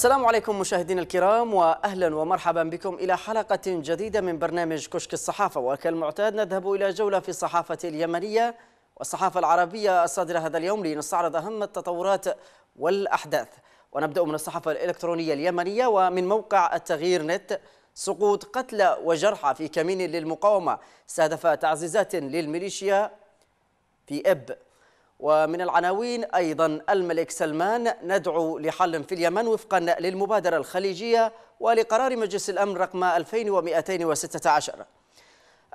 السلام عليكم مشاهدينا الكرام واهلا ومرحبا بكم الى حلقه جديده من برنامج كشك الصحافه وكالمعتاد نذهب الى جوله في الصحافه اليمنيه والصحافه العربيه الصادره هذا اليوم لنستعرض اهم التطورات والاحداث ونبدا من الصحافه الالكترونيه اليمنيه ومن موقع التغيير نت سقوط قتلى وجرحى في كمين للمقاومه استهدف تعزيزات للميليشيا في اب ومن العناوين أيضا الملك سلمان ندعو لحل في اليمن وفقا للمبادرة الخليجية ولقرار مجلس الأمن رقم 2216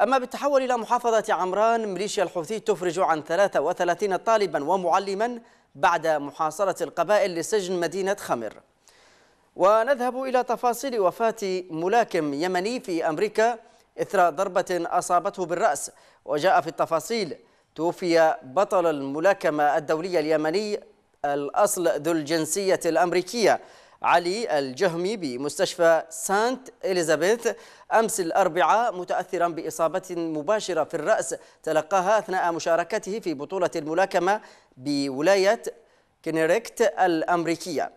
أما بالتحول إلى محافظة عمران ميليشيا الحوثي تفرج عن 33 طالبا ومعلما بعد محاصرة القبائل لسجن مدينة خمر ونذهب إلى تفاصيل وفاة ملاكم يمني في أمريكا إثر ضربة أصابته بالرأس وجاء في التفاصيل توفي بطل الملاكمة الدولية اليمني الأصل ذو الجنسية الأمريكية علي الجهمي بمستشفى سانت إليزابيث أمس الأربعاء متأثرا بإصابة مباشرة في الرأس تلقاها أثناء مشاركته في بطولة الملاكمة بولاية كنيريكت الأمريكية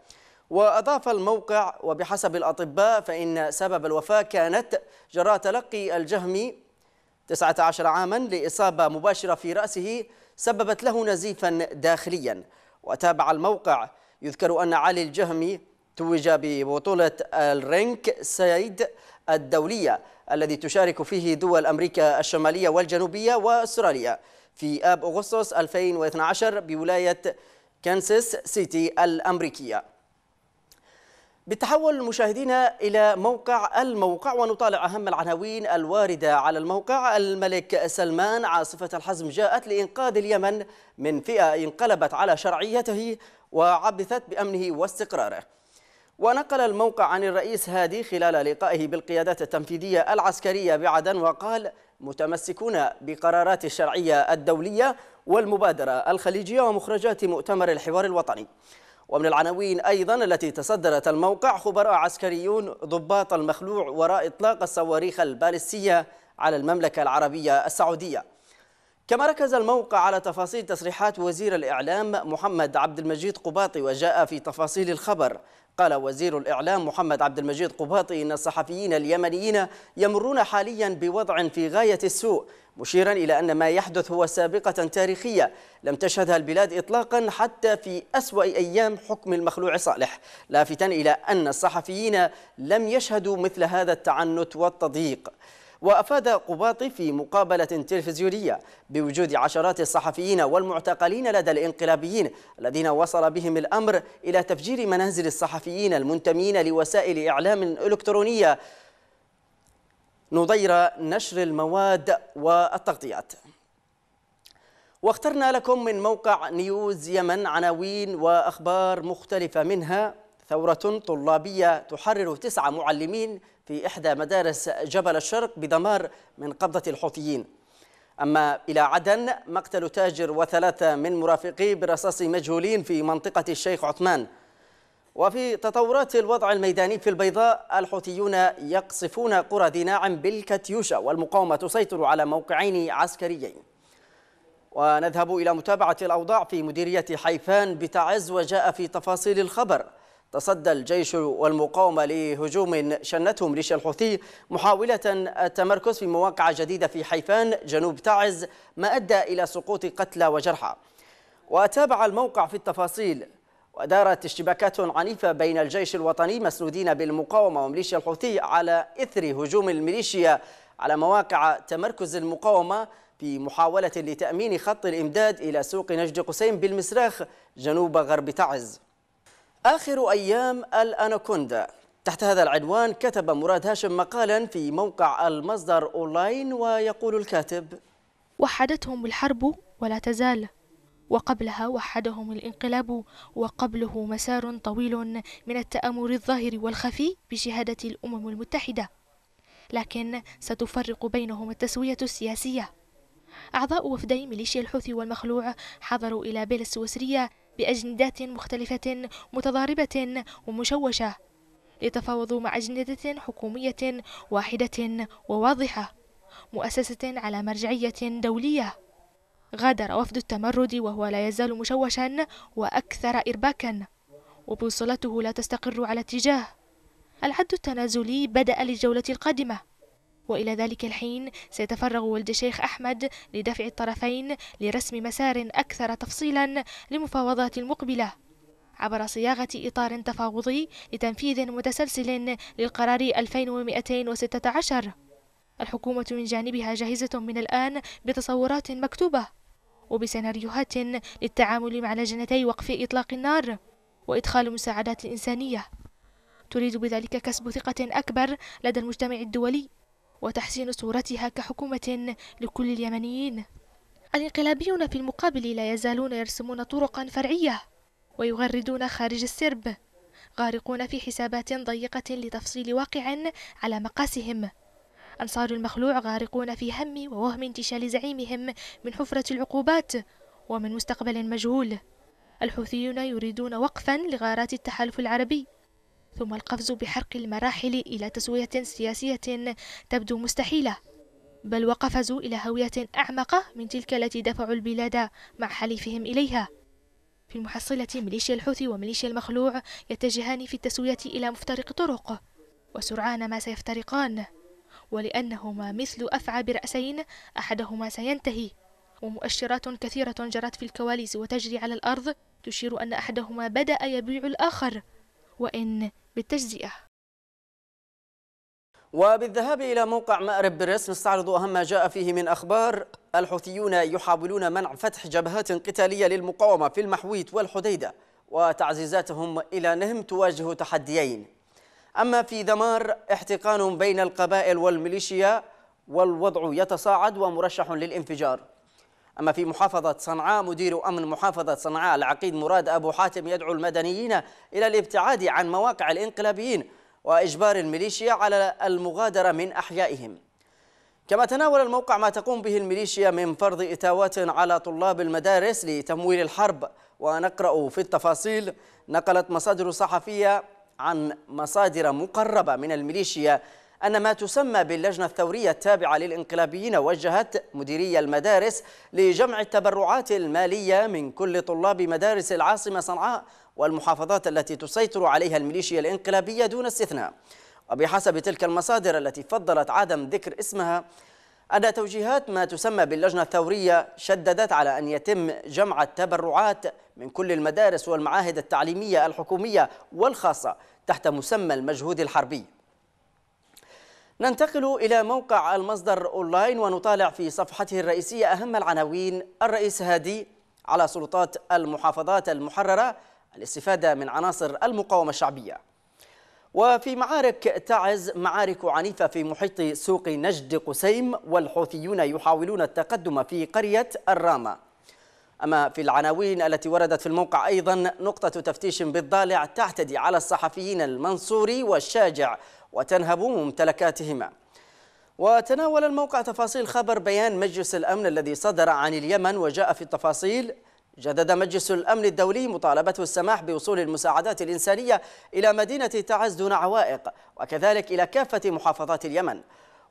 وأضاف الموقع وبحسب الأطباء فإن سبب الوفاة كانت جراء تلقي الجهمي 19 عاما لإصابة مباشرة في رأسه سببت له نزيفا داخليا وتابع الموقع يذكر أن علي الجهمي توج ببطولة الرينك سيد الدولية الذي تشارك فيه دول أمريكا الشمالية والجنوبية وأستراليا في آب أغسطس 2012 بولاية كانساس سيتي الأمريكية بالتحول المشاهدين إلى موقع الموقع ونطالع أهم العناوين الواردة على الموقع الملك سلمان عاصفة الحزم جاءت لإنقاذ اليمن من فئة انقلبت على شرعيته وعبثت بأمنه واستقراره ونقل الموقع عن الرئيس هادي خلال لقائه بالقيادات التنفيذية العسكرية بعدن وقال متمسكون بقرارات الشرعية الدولية والمبادرة الخليجية ومخرجات مؤتمر الحوار الوطني ومن العناوين أيضا التي تصدرت الموقع خبراء عسكريون ضباط المخلوع وراء إطلاق الصواريخ البالستية على المملكة العربية السعودية كما ركز الموقع على تفاصيل تصريحات وزير الإعلام محمد عبد المجيد قباطي وجاء في تفاصيل الخبر قال وزير الإعلام محمد عبد المجيد قباطي إن الصحفيين اليمنيين يمرون حاليا بوضع في غاية السوء مشيرا إلى أن ما يحدث هو سابقة تاريخية لم تشهدها البلاد إطلاقا حتى في أسوأ أيام حكم المخلوع صالح لافتا إلى أن الصحفيين لم يشهدوا مثل هذا التعنت والتضييق وأفاد قباطي في مقابلة تلفزيونية بوجود عشرات الصحفيين والمعتقلين لدى الإنقلابيين الذين وصل بهم الأمر إلى تفجير منازل الصحفيين المنتمين لوسائل إعلام إلكترونية نظير نشر المواد والتغطيات واخترنا لكم من موقع نيوز يمن عناوين وأخبار مختلفة منها ثورة طلابية تحرر تسعة معلمين في إحدى مدارس جبل الشرق بدمار من قبضة الحوثيين أما إلى عدن مقتل تاجر وثلاثة من مرافقيه برصاص مجهولين في منطقة الشيخ عثمان وفي تطورات الوضع الميداني في البيضاء الحوثيون يقصفون قرى ديناع بالكاتيوشا والمقاومة تسيطر على موقعين عسكريين ونذهب إلى متابعة الأوضاع في مديرية حيفان بتعز وجاء في تفاصيل الخبر تصدى الجيش والمقاومة لهجوم شنته ميليشيا الحوثي محاولة التمركز في مواقع جديدة في حيفان جنوب تعز ما أدى إلى سقوط قتلى وجرحى وتابع الموقع في التفاصيل ودارت اشتباكات عنيفة بين الجيش الوطني مسنودين بالمقاومة وميليشيا الحوثي على إثر هجوم الميليشيا على مواقع تمركز المقاومة في محاولة لتأمين خط الإمداد إلى سوق نجد قسيم بالمسراخ جنوب غرب تعز آخر أيام الأناكوندا تحت هذا العنوان كتب مراد هاشم مقالا في موقع المصدر أونلاين ويقول الكاتب وحدتهم الحرب ولا تزال وقبلها وحدهم الانقلاب وقبله مسار طويل من التآمر الظاهر والخفي بشهادة الأمم المتحدة لكن ستفرق بينهم التسوية السياسية أعضاء وفدي ميليشيا الحوثي والمخلوع حضروا إلى بيل السويسرية بأجندات مختلفة متضاربة ومشوشة لتفاوضوا مع أجندة حكومية واحدة وواضحة مؤسسة على مرجعية دولية غادر وفد التمرد وهو لا يزال مشوشا وأكثر إرباكا وبوصلته لا تستقر على اتجاه الحد التنازلي بدأ للجولة القادمة وإلى ذلك الحين سيتفرغ ولد الشيخ أحمد لدفع الطرفين لرسم مسار أكثر تفصيلا لمفاوضات المقبلة عبر صياغة إطار تفاوضي لتنفيذ متسلسل للقرار 2216 الحكومة من جانبها جاهزة من الآن بتصورات مكتوبة وبسيناريوهات للتعامل مع لجنتي وقف إطلاق النار وإدخال مساعدات إنسانية تريد بذلك كسب ثقة أكبر لدى المجتمع الدولي وتحسين صورتها كحكومة لكل اليمنيين الانقلابيون في المقابل لا يزالون يرسمون طرقا فرعية ويغردون خارج السرب غارقون في حسابات ضيقة لتفصيل واقع على مقاسهم أنصار المخلوع غارقون في هم ووهم انتشال زعيمهم من حفرة العقوبات ومن مستقبل مجهول الحوثيون يريدون وقفا لغارات التحالف العربي ثم القفز بحرق المراحل إلى تسوية سياسية تبدو مستحيلة بل وقفزوا إلى هوية أعمق من تلك التي دفعوا البلاد مع حليفهم إليها في المحصلة ميليشيا الحوثي وميليشيا المخلوع يتجهان في التسوية إلى مفترق طرق وسرعان ما سيفترقان ولأنهما مثل أفعى برأسين أحدهما سينتهي ومؤشرات كثيرة جرت في الكواليس وتجري على الأرض تشير أن أحدهما بدأ يبيع الآخر وإن بالتجزئة وبالذهاب إلى موقع مأرب بالرس نستعرض أهم ما جاء فيه من أخبار الحوثيون يحاولون منع فتح جبهات قتالية للمقاومة في المحويت والحديدة وتعزيزاتهم إلى نهم تواجه تحديين أما في ذمار احتقان بين القبائل والميليشيا والوضع يتصاعد ومرشح للانفجار أما في محافظة صنعاء مدير أمن محافظة صنعاء العقيد مراد أبو حاتم يدعو المدنيين إلى الابتعاد عن مواقع الإنقلابيين وإجبار الميليشيا على المغادرة من أحيائهم كما تناول الموقع ما تقوم به الميليشيا من فرض إتاوات على طلاب المدارس لتمويل الحرب ونقرأ في التفاصيل نقلت مصادر صحفية عن مصادر مقربة من الميليشيا أن ما تسمى باللجنة الثورية التابعة للإنقلابيين وجهت مديرية المدارس لجمع التبرعات المالية من كل طلاب مدارس العاصمة صنعاء والمحافظات التي تسيطر عليها الميليشيا الإنقلابية دون استثناء وبحسب تلك المصادر التي فضلت عدم ذكر اسمها أن توجيهات ما تسمى باللجنة الثورية شددت على أن يتم جمع التبرعات من كل المدارس والمعاهد التعليمية الحكومية والخاصة تحت مسمى المجهود الحربي ننتقل إلى موقع المصدر أونلاين ونطالع في صفحته الرئيسية أهم العناوين الرئيس هادي على سلطات المحافظات المحررة الاستفادة من عناصر المقاومة الشعبية وفي معارك تعز معارك عنيفة في محيط سوق نجد قسيم والحوثيون يحاولون التقدم في قرية الرامة أما في العناوين التي وردت في الموقع أيضا نقطة تفتيش بالضالع تعتدي على الصحفيين المنصوري والشاجع وتنهب ممتلكاتهما وتناول الموقع تفاصيل خبر بيان مجلس الأمن الذي صدر عن اليمن وجاء في التفاصيل جدد مجلس الأمن الدولي مطالبته السماح بوصول المساعدات الإنسانية إلى مدينة تعز دون عوائق وكذلك إلى كافة محافظات اليمن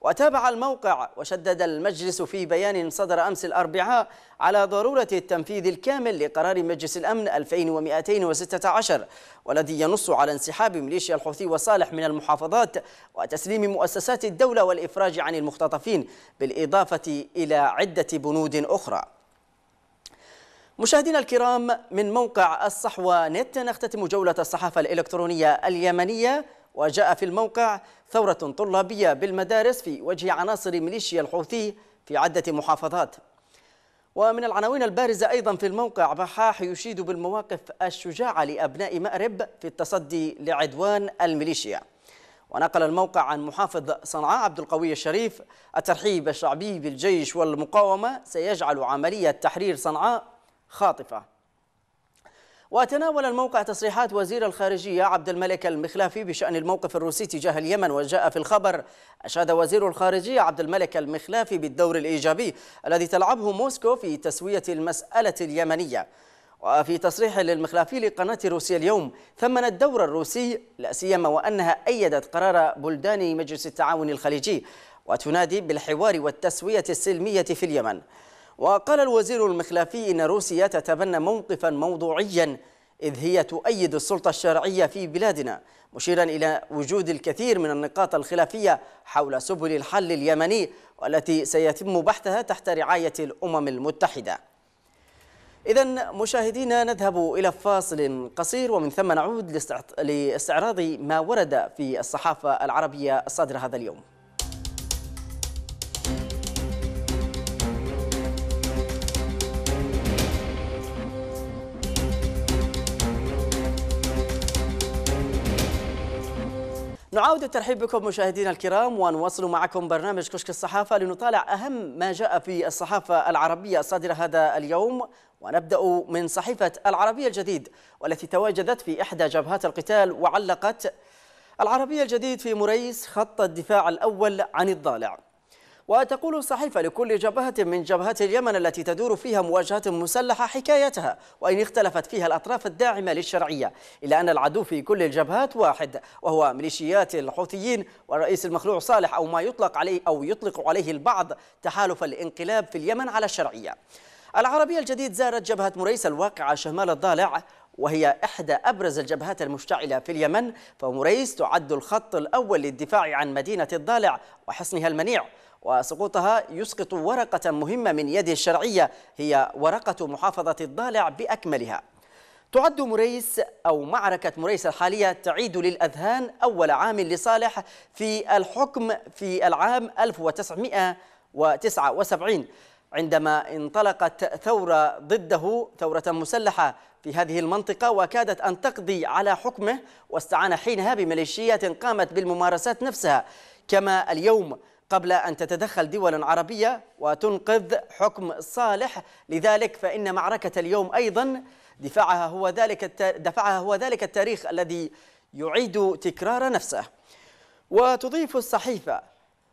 وتابع الموقع وشدد المجلس في بيان صدر أمس الأربعاء على ضرورة التنفيذ الكامل لقرار مجلس الأمن 2216 والذي ينص على انسحاب ميليشيا الحوثي وصالح من المحافظات وتسليم مؤسسات الدولة والإفراج عن المختطفين بالإضافة إلى عدة بنود أخرى مشاهدينا الكرام من موقع الصحوة نت نختتم جولة الصحافة الإلكترونية اليمنية وجاء في الموقع ثورة طلابية بالمدارس في وجه عناصر ميليشيا الحوثي في عدة محافظات ومن العناوين البارزة أيضا في الموقع بحاح يشيد بالمواقف الشجاعة لأبناء مأرب في التصدي لعدوان الميليشيا ونقل الموقع عن محافظ صنعاء عبد القوي الشريف الترحيب الشعبي بالجيش والمقاومة سيجعل عملية تحرير صنعاء خاطفة وتناول الموقع تصريحات وزير الخارجية عبد الملك المخلافي بشأن الموقف الروسي تجاه اليمن وجاء في الخبر أشاد وزير الخارجية عبد الملك المخلافي بالدور الإيجابي الذي تلعبه موسكو في تسوية المسألة اليمنية وفي تصريح للمخلافي لقناة روسيا اليوم ثمن الدور الروسي لا سيما وأنها أيدت قرار بلدان مجلس التعاون الخليجي وتنادي بالحوار والتسوية السلمية في اليمن وقال الوزير المخلافي إن روسيا تتبنى موقفا موضوعيا إذ هي تؤيد السلطة الشرعية في بلادنا مشيرا إلى وجود الكثير من النقاط الخلافية حول سبل الحل اليمني والتي سيتم بحثها تحت رعاية الأمم المتحدة إذا مشاهدينا نذهب إلى فاصل قصير ومن ثم نعود لاستعراض ما ورد في الصحافة العربية الصادرة هذا اليوم نعاود الترحيب بكم مشاهدينا الكرام ونواصل معكم برنامج كشك الصحافة لنطالع أهم ما جاء في الصحافة العربية الصادرة هذا اليوم ونبدأ من صحيفة العربية الجديد والتي تواجدت في إحدى جبهات القتال وعلقت العربية الجديد في مريس خط الدفاع الأول عن الضالع وتقول الصحيفة لكل جبهة من جبهات اليمن التي تدور فيها مواجهات مسلحة حكايتها وإن اختلفت فيها الأطراف الداعمة للشرعية إلا أن العدو في كل الجبهات واحد وهو ميليشيات الحوثيين والرئيس المخلوع صالح أو ما يطلق عليه أو يطلق عليه البعض تحالف الانقلاب في اليمن على الشرعية العربية الجديد زارت جبهة مريس الواقعة شمال الضالع وهي إحدى أبرز الجبهات المشتعلة في اليمن فمريس تعد الخط الأول للدفاع عن مدينة الضالع وحصنها المنيع وسقوطها يسقط ورقة مهمة من يده الشرعية هي ورقة محافظة الضالع بأكملها تعد مريس أو معركة مريس الحالية تعيد للأذهان أول عام لصالح في الحكم في العام 1979 عندما انطلقت ثورة ضده ثورة مسلحة في هذه المنطقة وكادت أن تقضي على حكمه واستعان حينها بميليشيات قامت بالممارسات نفسها كما اليوم قبل أن تتدخل دول عربية وتنقذ حكم صالح لذلك فإن معركة اليوم أيضا دفعها هو ذلك دفعها هو ذلك التاريخ الذي يعيد تكرار نفسه وتضيف الصحيفة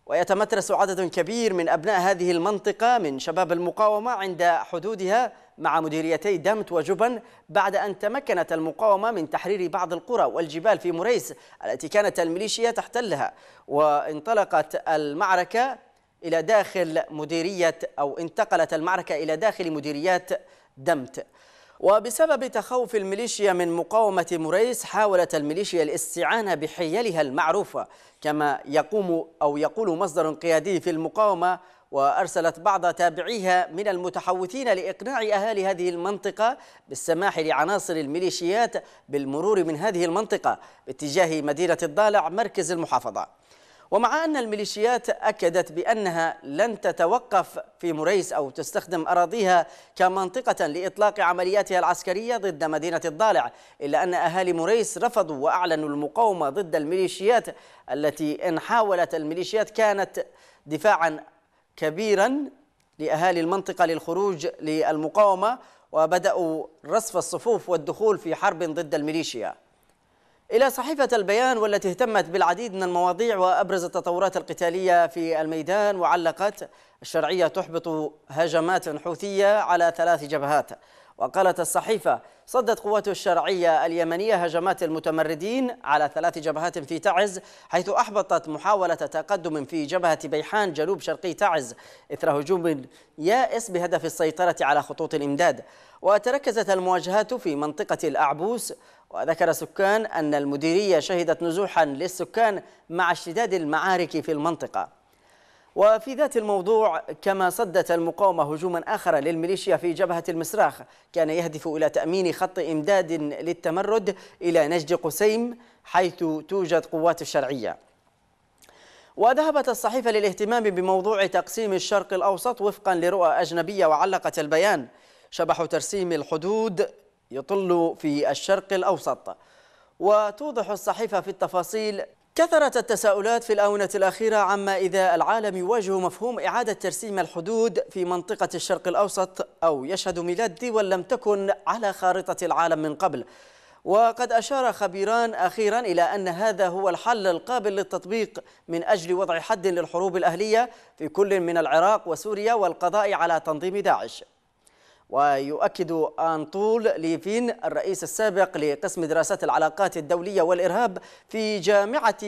ويتمترس عدد كبير من أبناء هذه المنطقة من شباب المقاومة عند حدودها مع مديريتي دمت وجبن بعد أن تمكنت المقاومة من تحرير بعض القرى والجبال في مريس التي كانت الميليشيا تحتلها وانطلقت المعركة إلى داخل مديرية أو انتقلت المعركة إلى داخل مديريات دمت وبسبب تخوف الميليشيا من مقاومة مريس حاولت الميليشيا الاستعانة بحيلها المعروفة كما يقوم أو يقول مصدر قيادي في المقاومة وأرسلت بعض تابعيها من المتحوثين لإقناع أهالي هذه المنطقة بالسماح لعناصر الميليشيات بالمرور من هذه المنطقة باتجاه مدينة الضالع مركز المحافظة ومع أن الميليشيات أكدت بأنها لن تتوقف في مريس أو تستخدم أراضيها كمنطقة لإطلاق عملياتها العسكرية ضد مدينة الضالع إلا أن أهالي مريس رفضوا وأعلنوا المقاومة ضد الميليشيات التي إن حاولت الميليشيات كانت دفاعا كبيرا لأهالي المنطقة للخروج للمقاومة وبدأوا رصف الصفوف والدخول في حرب ضد الميليشيا إلى صحيفة البيان والتي اهتمت بالعديد من المواضيع وأبرز التطورات القتالية في الميدان وعلقت الشرعية تحبط هجمات حوثية على ثلاث جبهات وقالت الصحيفة صدت قوات الشرعية اليمنية هجمات المتمردين على ثلاث جبهات في تعز حيث أحبطت محاولة تقدم في جبهة بيحان جنوب شرقي تعز إثر هجوم يائس بهدف السيطرة على خطوط الإمداد وتركزت المواجهات في منطقة الأعبوس وذكر سكان أن المديرية شهدت نزوحا للسكان مع اشتداد المعارك في المنطقة وفي ذات الموضوع كما صدت المقاومة هجوما آخر للميليشيا في جبهة المسراخ كان يهدف إلى تأمين خط إمداد للتمرد إلى نجد قسيم حيث توجد قوات الشرعية وذهبت الصحيفة للاهتمام بموضوع تقسيم الشرق الأوسط وفقا لرؤى أجنبية وعلقت البيان شبح ترسيم الحدود يطل في الشرق الأوسط وتوضح الصحيفة في التفاصيل كثرت التساؤلات في الآونة الأخيرة عما إذا العالم يواجه مفهوم إعادة ترسيم الحدود في منطقة الشرق الأوسط أو يشهد ميلاد دول لم تكن على خارطة العالم من قبل وقد أشار خبيران أخيرا إلى أن هذا هو الحل القابل للتطبيق من أجل وضع حد للحروب الأهلية في كل من العراق وسوريا والقضاء على تنظيم داعش ويؤكد أنطول ليفين الرئيس السابق لقسم دراسات العلاقات الدولية والإرهاب في جامعة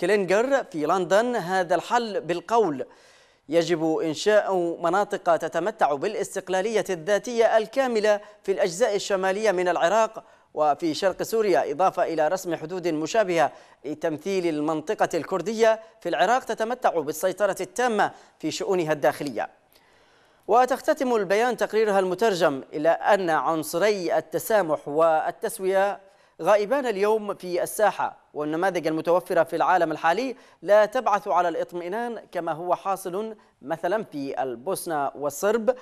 كلينجر في لندن هذا الحل بالقول يجب إنشاء مناطق تتمتع بالاستقلالية الذاتية الكاملة في الأجزاء الشمالية من العراق وفي شرق سوريا إضافة إلى رسم حدود مشابهة لتمثيل المنطقة الكردية في العراق تتمتع بالسيطرة التامة في شؤونها الداخلية وتختتم البيان تقريرها المترجم إلى أن عنصري التسامح والتسوية غائبان اليوم في الساحة والنماذج المتوفرة في العالم الحالي لا تبعث على الاطمئنان كما هو حاصل مثلا في البوسنة والصرب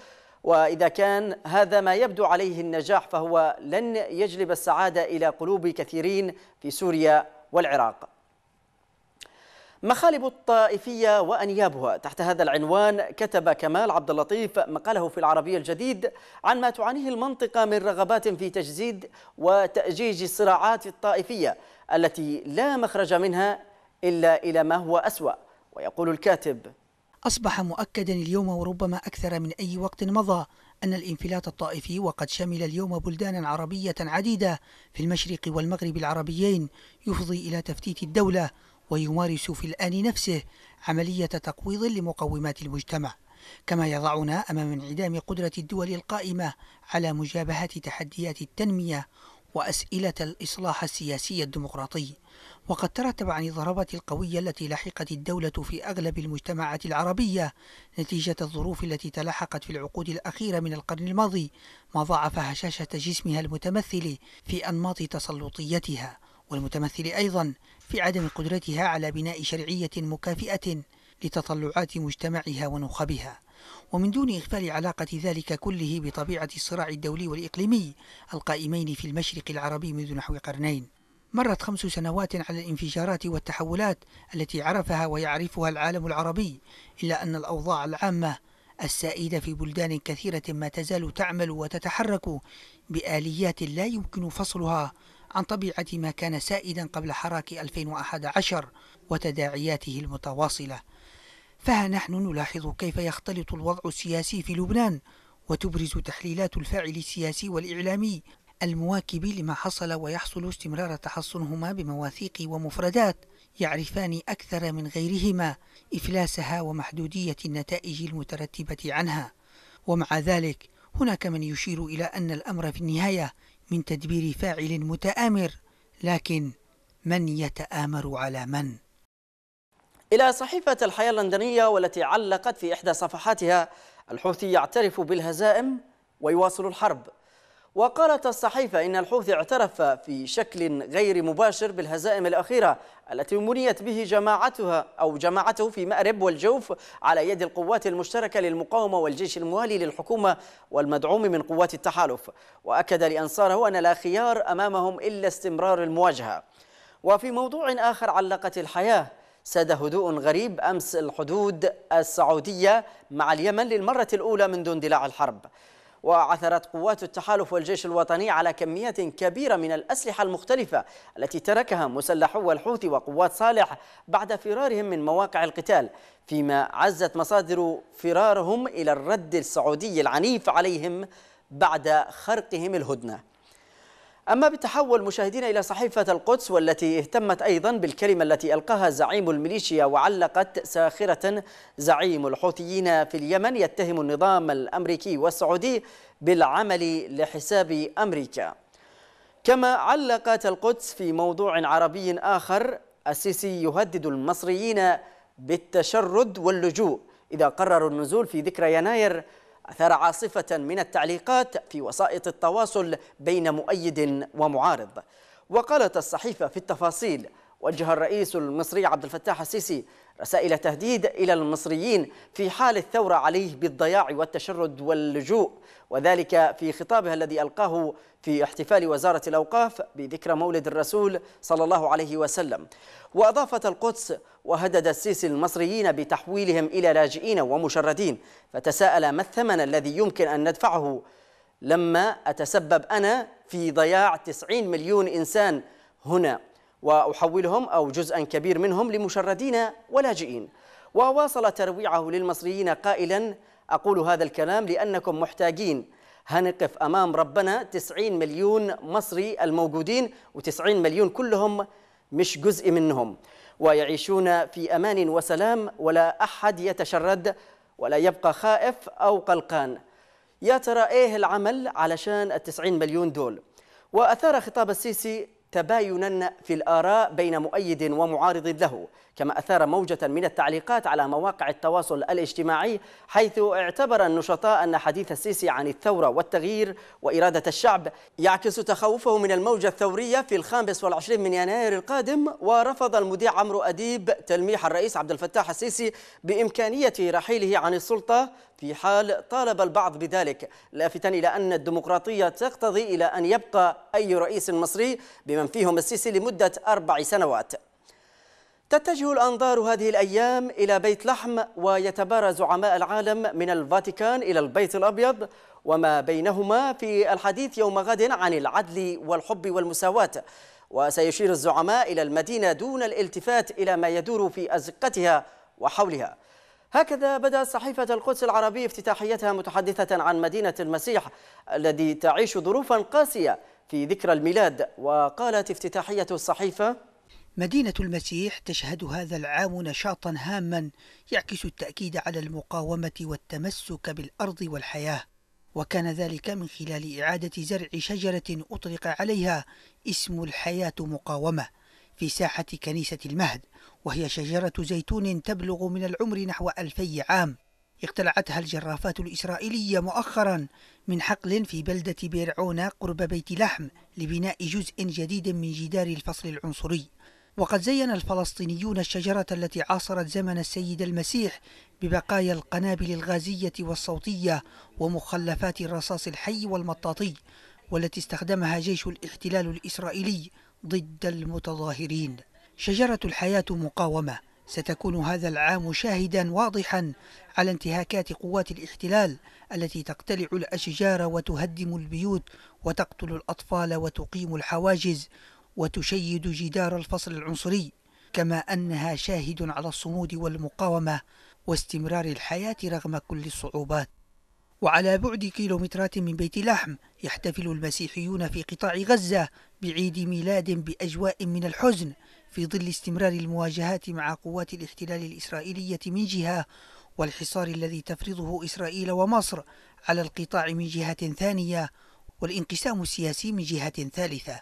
وإذا كان هذا ما يبدو عليه النجاح فهو لن يجلب السعادة إلى قلوب كثيرين في سوريا والعراق مخالب الطائفية وأنيابها تحت هذا العنوان كتب كمال عبد اللطيف مقاله في العربية الجديد عن ما تعانيه المنطقة من رغبات في تجزيد وتأجيج الصراعات الطائفية التي لا مخرج منها إلا إلى ما هو أسوأ ويقول الكاتب أصبح مؤكدا اليوم وربما أكثر من أي وقت مضى أن الانفلات الطائفي وقد شمل اليوم بلدانا عربية عديدة في المشرق والمغرب العربيين يفضي إلى تفتيت الدولة ويمارس في الآن نفسه عملية تقويض لمقومات المجتمع كما يضعنا أمام انعدام قدرة الدول القائمة على مجابهة تحديات التنمية وأسئلة الإصلاح السياسي الديمقراطي وقد ترتب عن الضربات القوية التي لحقت الدولة في أغلب المجتمعات العربية نتيجة الظروف التي تلاحقت في العقود الأخيرة من القرن الماضي ما ضاعف هشاشة جسمها المتمثل في أنماط تسلطيتها والمتمثل أيضا في عدم قدرتها على بناء شرعية مكافئة لتطلعات مجتمعها ونخبها ومن دون إغفال علاقة ذلك كله بطبيعة الصراع الدولي والإقليمي القائمين في المشرق العربي منذ نحو قرنين مرت خمس سنوات على الانفجارات والتحولات التي عرفها ويعرفها العالم العربي إلا أن الأوضاع العامة السائدة في بلدان كثيرة ما تزال تعمل وتتحرك بآليات لا يمكن فصلها عن طبيعة ما كان سائدا قبل حراك 2011 وتداعياته المتواصلة فها نحن نلاحظ كيف يختلط الوضع السياسي في لبنان وتبرز تحليلات الفاعل السياسي والإعلامي المواكب لما حصل ويحصل استمرار تحصنهما بمواثيق ومفردات يعرفان أكثر من غيرهما إفلاسها ومحدودية النتائج المترتبة عنها ومع ذلك هناك من يشير إلى أن الأمر في النهاية من تدبير فاعل متآمر لكن من يتآمر على من؟ إلى صحيفة الحياة اللندنية والتي علقت في إحدى صفحاتها الحوثي يعترف بالهزائم ويواصل الحرب وقالت الصحيفة إن الحوثي اعترف في شكل غير مباشر بالهزائم الأخيرة التي منيت به جماعتها أو جماعته في مأرب والجوف على يد القوات المشتركة للمقاومة والجيش الموالي للحكومة والمدعوم من قوات التحالف وأكد لأنصاره أن لا خيار أمامهم إلا استمرار المواجهة وفي موضوع آخر علقت الحياة ساد هدوء غريب أمس الحدود السعودية مع اليمن للمرة الأولى من دون الحرب وعثرت قوات التحالف والجيش الوطني على كميات كبيرة من الأسلحة المختلفة التي تركها مسلحو الحوثي وقوات صالح بعد فرارهم من مواقع القتال فيما عزت مصادر فرارهم إلى الرد السعودي العنيف عليهم بعد خرقهم الهدنه أما بالتحول مشاهدينا إلى صحيفة القدس والتي اهتمت أيضا بالكلمة التي ألقاها زعيم الميليشيا وعلقت ساخرة زعيم الحوثيين في اليمن يتهم النظام الأمريكي والسعودي بالعمل لحساب أمريكا كما علقت القدس في موضوع عربي آخر السيسي يهدد المصريين بالتشرد واللجوء إذا قرروا النزول في ذكرى يناير أثار عاصفة من التعليقات في وسائط التواصل بين مؤيد ومعارض وقالت الصحيفة في التفاصيل وجه الرئيس المصري عبد الفتاح السيسي رسائل تهديد إلى المصريين في حال الثورة عليه بالضياع والتشرد واللجوء وذلك في خطابه الذي ألقاه في احتفال وزارة الأوقاف بذكرى مولد الرسول صلى الله عليه وسلم وأضافت القدس وهدد السيسي المصريين بتحويلهم إلى لاجئين ومشردين فتساءل ما الثمن الذي يمكن أن ندفعه لما أتسبب أنا في ضياع 90 مليون إنسان هنا وأحولهم أو جزءا كبير منهم لمشردين ولاجئين وواصل ترويعه للمصريين قائلا أقول هذا الكلام لأنكم محتاجين هنقف أمام ربنا 90 مليون مصري الموجودين و90 مليون كلهم مش جزء منهم ويعيشون في أمان وسلام ولا أحد يتشرد ولا يبقى خائف أو قلقان يا ترى إيه العمل علشان التسعين مليون دول وأثار خطاب السيسي تباينا في الآراء بين مؤيد ومعارض له كما أثار موجة من التعليقات على مواقع التواصل الاجتماعي حيث اعتبر النشطاء أن حديث السيسي عن الثورة والتغيير وإرادة الشعب يعكس تخوفه من الموجة الثورية في الخامس والعشرين من يناير القادم ورفض المذيع عمرو أديب تلميح الرئيس عبد الفتاح السيسي بإمكانية رحيله عن السلطة في حال طالب البعض بذلك لافتا إلى أن الديمقراطية تقتضي إلى أن يبقى أي رئيس مصري بمن فيهم السيسي لمدة أربع سنوات تتجه الأنظار هذه الأيام إلى بيت لحم ويتبارى زعماء العالم من الفاتيكان إلى البيت الأبيض وما بينهما في الحديث يوم غد عن العدل والحب والمساواة وسيشير الزعماء إلى المدينة دون الالتفات إلى ما يدور في أزقتها وحولها هكذا بدأت صحيفة القدس العربي افتتاحيتها متحدثة عن مدينة المسيح الذي تعيش ظروفا قاسية في ذكرى الميلاد وقالت افتتاحية الصحيفة مدينة المسيح تشهد هذا العام نشاطا هاما يعكس التأكيد على المقاومة والتمسك بالأرض والحياة وكان ذلك من خلال إعادة زرع شجرة أطلق عليها اسم الحياة مقاومة في ساحة كنيسة المهد وهي شجرة زيتون تبلغ من العمر نحو ألفي عام اقتلعتها الجرافات الإسرائيلية مؤخرا من حقل في بلدة بيرعونة قرب بيت لحم لبناء جزء جديد من جدار الفصل العنصري وقد زين الفلسطينيون الشجرة التي عاصرت زمن السيد المسيح ببقايا القنابل الغازية والصوتية ومخلفات الرصاص الحي والمطاطي والتي استخدمها جيش الاحتلال الإسرائيلي ضد المتظاهرين شجرة الحياة مقاومة ستكون هذا العام شاهدا واضحا على انتهاكات قوات الاحتلال التي تقتلع الأشجار وتهدم البيوت وتقتل الأطفال وتقيم الحواجز وتشيد جدار الفصل العنصري كما أنها شاهد على الصمود والمقاومة واستمرار الحياة رغم كل الصعوبات وعلى بعد كيلومترات من بيت لحم يحتفل المسيحيون في قطاع غزة بعيد ميلاد بأجواء من الحزن في ظل استمرار المواجهات مع قوات الاحتلال الإسرائيلية من جهة والحصار الذي تفرضه إسرائيل ومصر على القطاع من جهة ثانية والانقسام السياسي من جهة ثالثة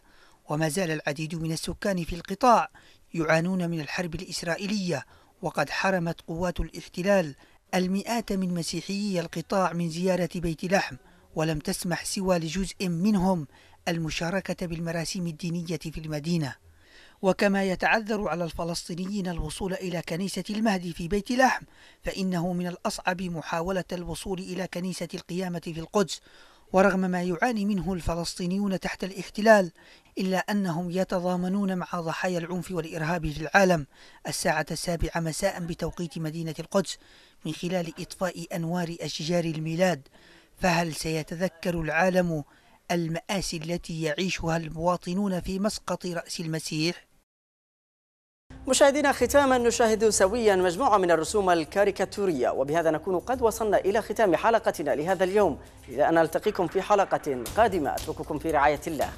وما زال العديد من السكان في القطاع يعانون من الحرب الإسرائيلية وقد حرمت قوات الاحتلال المئات من مسيحيي القطاع من زيارة بيت لحم ولم تسمح سوى لجزء منهم المشاركة بالمراسم الدينية في المدينة وكما يتعذر على الفلسطينيين الوصول إلى كنيسة المهدي في بيت لحم فإنه من الأصعب محاولة الوصول إلى كنيسة القيامة في القدس ورغم ما يعاني منه الفلسطينيون تحت الاحتلال إلا أنهم يتضامنون مع ضحايا العنف والإرهاب في العالم الساعة السابعة مساء بتوقيت مدينة القدس من خلال إطفاء أنوار أشجار الميلاد فهل سيتذكر العالم المآسي التي يعيشها المواطنون في مسقط رأس المسيح؟ مشاهدينا ختاما نشاهد سويا مجموعة من الرسوم الكاريكاتورية وبهذا نكون قد وصلنا إلى ختام حلقتنا لهذا اليوم إلى أن نلتقيكم في حلقة قادمة أترككم في رعاية الله